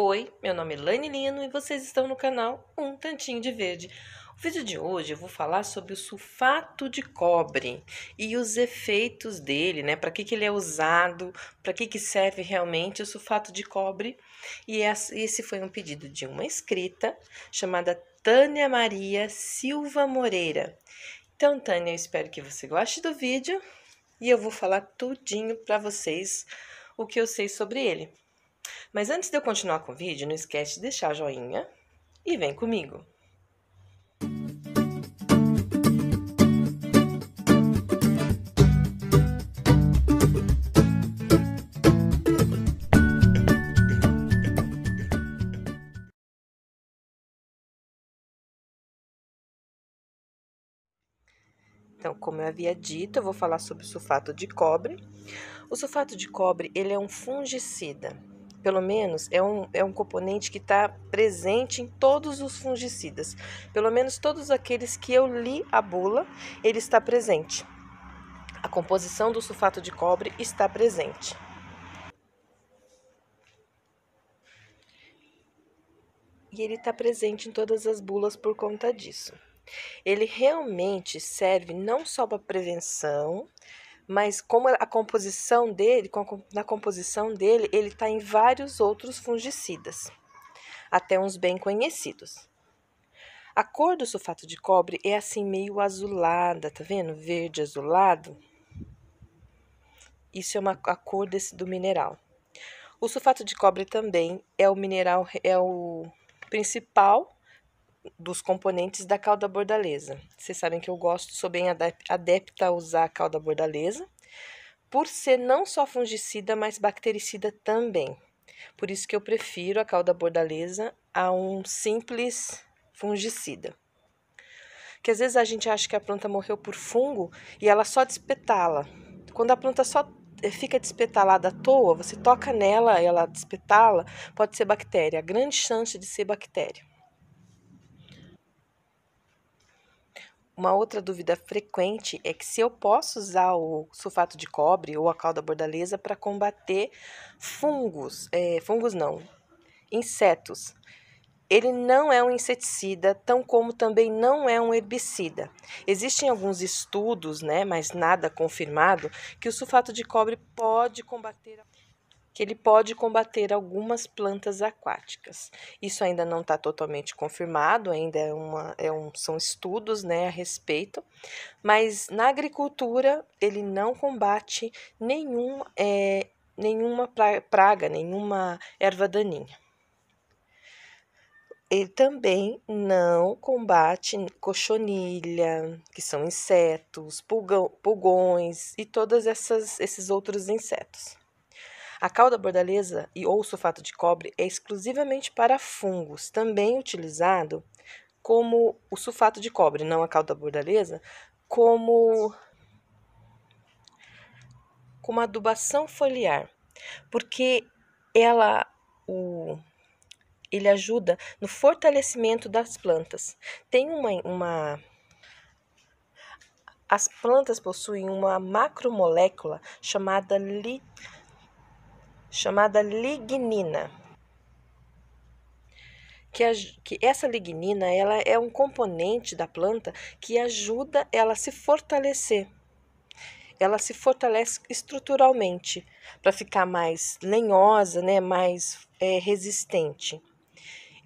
Oi, meu nome é Lani Lino e vocês estão no canal Um Tantinho de Verde. O vídeo de hoje eu vou falar sobre o sulfato de cobre e os efeitos dele, né? Para que, que ele é usado, para que, que serve realmente o sulfato de cobre. E esse foi um pedido de uma escrita chamada Tânia Maria Silva Moreira. Então, Tânia, eu espero que você goste do vídeo e eu vou falar tudinho para vocês o que eu sei sobre ele. Mas antes de eu continuar com o vídeo, não esquece de deixar joinha e vem comigo. Então, como eu havia dito, eu vou falar sobre o sulfato de cobre. O sulfato de cobre, ele é um fungicida pelo menos, é um, é um componente que está presente em todos os fungicidas. Pelo menos todos aqueles que eu li a bula, ele está presente. A composição do sulfato de cobre está presente. E ele está presente em todas as bulas por conta disso. Ele realmente serve não só para prevenção, mas como a composição dele, na composição dele, ele está em vários outros fungicidas, até uns bem conhecidos. A cor do sulfato de cobre é assim meio azulada, tá vendo? Verde azulado. Isso é uma, a cor desse, do mineral. O sulfato de cobre também é o mineral, é o principal dos componentes da calda bordaleza. Vocês sabem que eu gosto, sou bem adepta a usar a calda bordaleza, por ser não só fungicida, mas bactericida também. Por isso que eu prefiro a calda bordaleza a um simples fungicida. Que às vezes a gente acha que a planta morreu por fungo e ela só despetala. Quando a planta só eh, fica despetalada à toa, você toca nela, e ela despetala, pode ser bactéria. Grande chance de ser bactéria. Uma outra dúvida frequente é que se eu posso usar o sulfato de cobre ou a calda bordaleza para combater fungos, é, fungos não, insetos. Ele não é um inseticida, tão como também não é um herbicida. Existem alguns estudos, né, mas nada confirmado, que o sulfato de cobre pode combater que ele pode combater algumas plantas aquáticas. Isso ainda não está totalmente confirmado, ainda é uma, é um, são estudos né, a respeito, mas na agricultura ele não combate nenhum, é, nenhuma praga, nenhuma erva daninha. Ele também não combate cochonilha, que são insetos, pulgão, pulgões e todos esses outros insetos. A calda bordaleza e ou sulfato de cobre é exclusivamente para fungos, também utilizado como o sulfato de cobre, não a calda bordaleza, como como adubação foliar, porque ela o ele ajuda no fortalecimento das plantas. Tem uma, uma as plantas possuem uma macromolécula chamada lignina chamada lignina. Que, a, que essa lignina ela é um componente da planta que ajuda ela a se fortalecer. Ela se fortalece estruturalmente para ficar mais lenhosa, né, mais é, resistente.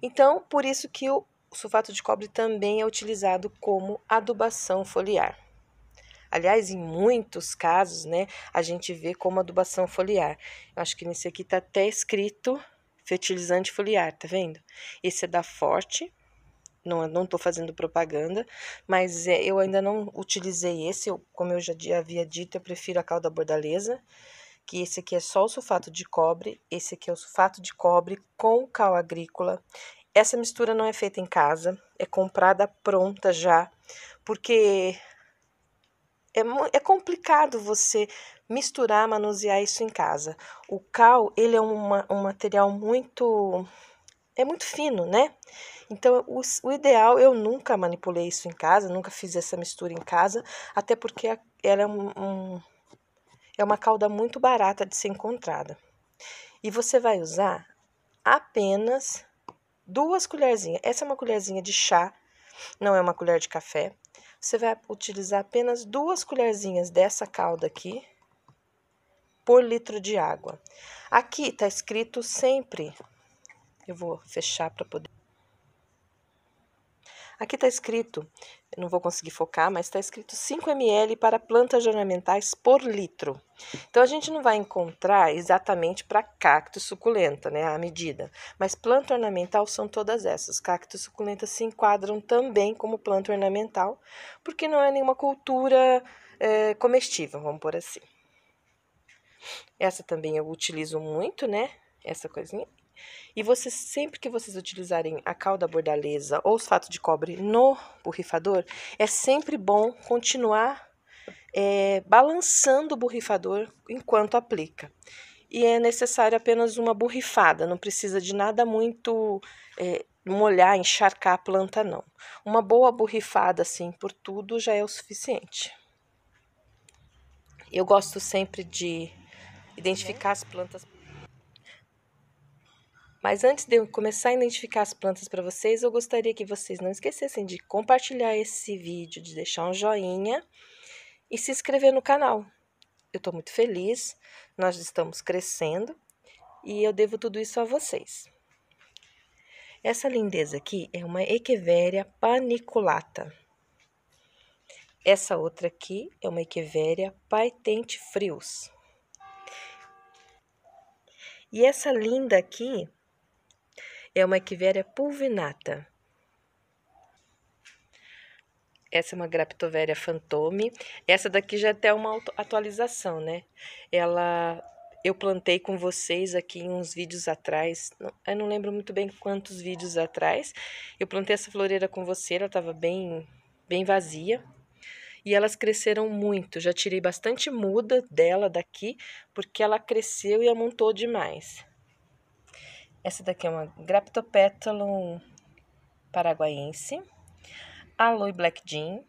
Então, por isso que o sulfato de cobre também é utilizado como adubação foliar. Aliás, em muitos casos, né, a gente vê como adubação foliar. Eu acho que nesse aqui tá até escrito fertilizante foliar, tá vendo? Esse é da Forte, não não estou fazendo propaganda, mas é, eu ainda não utilizei esse, eu, como eu já havia dito, eu prefiro a calda bordaleza, que esse aqui é só o sulfato de cobre, esse aqui é o sulfato de cobre com cal agrícola. Essa mistura não é feita em casa, é comprada pronta já, porque é, é complicado você misturar, manusear isso em casa. O cal, ele é uma, um material muito é muito fino, né? Então, o, o, ideal, eu nunca manipulei isso em casa, nunca fiz essa mistura em casa, até porque ela é, um, um, é uma calda muito barata de ser encontrada. E você vai usar apenas duas colherzinhas. Essa é uma colherzinha de chá, não é uma colher de café. Você vai utilizar apenas duas colherzinhas dessa calda aqui por litro de água. Aqui tá escrito sempre. Eu vou fechar para poder Aqui está escrito, não vou conseguir focar, mas está escrito 5 ml para plantas ornamentais por litro. Então, a gente não vai encontrar exatamente para cacto suculenta, né, a medida. Mas planta ornamental são todas essas. Cacto suculenta se enquadram também como planta ornamental, porque não é nenhuma cultura é, comestível, vamos por assim. Essa também eu utilizo muito, né, essa coisinha. E você sempre que vocês utilizarem a calda bordaleza ou os fatos de cobre no borrifador, é sempre bom continuar é, balançando o borrifador enquanto aplica. E é necessário apenas uma borrifada, não precisa de nada muito é, molhar, encharcar a planta, não. Uma boa borrifada, assim, por tudo já é o suficiente. Eu gosto sempre de identificar as plantas mas antes de eu começar a identificar as plantas para vocês, eu gostaria que vocês não esquecessem de compartilhar esse vídeo, de deixar um joinha e se inscrever no canal. Eu estou muito feliz, nós estamos crescendo e eu devo tudo isso a vocês. Essa lindeza aqui é uma Echeveria paniculata. Essa outra aqui é uma Echeveria paetente frios. E essa linda aqui é uma Equiveria pulvinata. Essa é uma Graptoveria fantome. Essa daqui já é até uma atualização, né? Ela eu plantei com vocês aqui em uns vídeos atrás, eu não lembro muito bem quantos vídeos atrás. Eu plantei essa floreira com você, ela estava bem, bem vazia. E elas cresceram muito, já tirei bastante muda dela daqui, porque ela cresceu e amontou demais. Essa daqui é uma Graptopetalum paraguaiense, Aloe Black Jean,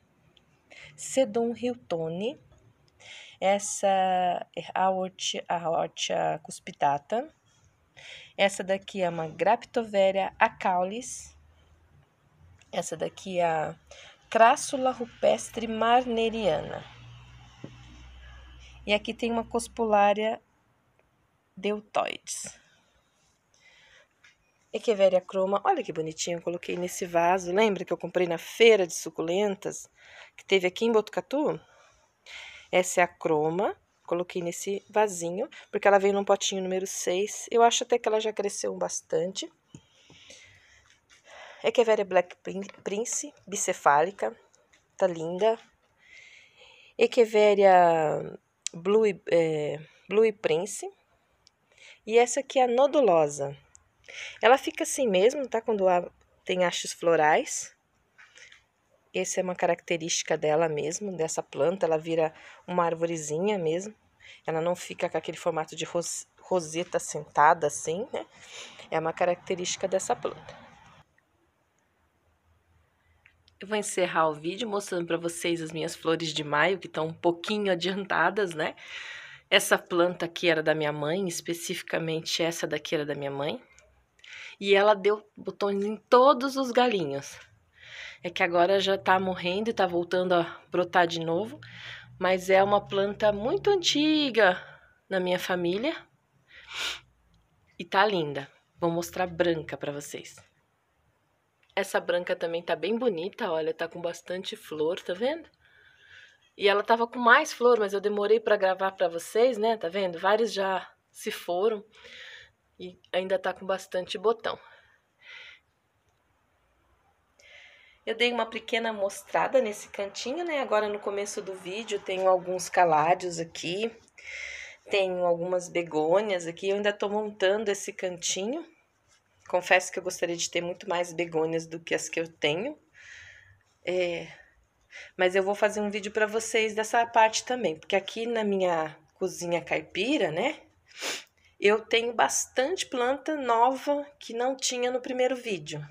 Sedum Hiltone, essa é a Ortia, cuspitata, essa daqui é uma Graptoveria acaulis, essa daqui é a Crassula rupestre marneriana. E aqui tem uma Cospularia deltoides. Echeveria croma, olha que bonitinho, eu coloquei nesse vaso. Lembra que eu comprei na feira de suculentas, que teve aqui em Botucatu? Essa é a croma, coloquei nesse vasinho, porque ela veio num potinho número 6. Eu acho até que ela já cresceu bastante. Echeveria Black Prince, bicefálica, tá linda. Echeveria Blue, é, Blue Prince. E essa aqui é a nodulosa. Ela fica assim mesmo, tá? Quando há, tem hastes florais. Essa é uma característica dela mesmo, dessa planta. Ela vira uma arvorezinha mesmo. Ela não fica com aquele formato de roseta sentada assim, né? É uma característica dessa planta. Eu vou encerrar o vídeo mostrando para vocês as minhas flores de maio, que estão um pouquinho adiantadas, né? Essa planta aqui era da minha mãe, especificamente essa daqui era da minha mãe. E ela deu botões em todos os galinhos. É que agora já tá morrendo e tá voltando a brotar de novo, mas é uma planta muito antiga na minha família. E tá linda. Vou mostrar branca para vocês. Essa branca também tá bem bonita, olha, tá com bastante flor, tá vendo? E ela tava com mais flor, mas eu demorei para gravar para vocês, né? Tá vendo? Vários já se foram. E ainda tá com bastante botão. Eu dei uma pequena mostrada nesse cantinho, né? Agora no começo do vídeo tenho alguns caládios aqui, tenho algumas begônias aqui. Eu ainda tô montando esse cantinho. Confesso que eu gostaria de ter muito mais begônias do que as que eu tenho. É, mas eu vou fazer um vídeo para vocês dessa parte também, porque aqui na minha cozinha caipira, né? eu tenho bastante planta nova que não tinha no primeiro vídeo.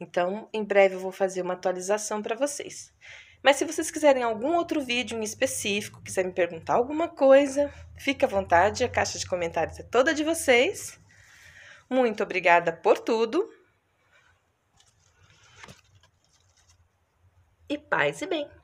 Então, em breve eu vou fazer uma atualização para vocês. Mas se vocês quiserem algum outro vídeo em específico, quiserem me perguntar alguma coisa, fique à vontade, a caixa de comentários é toda de vocês. Muito obrigada por tudo. E paz e bem.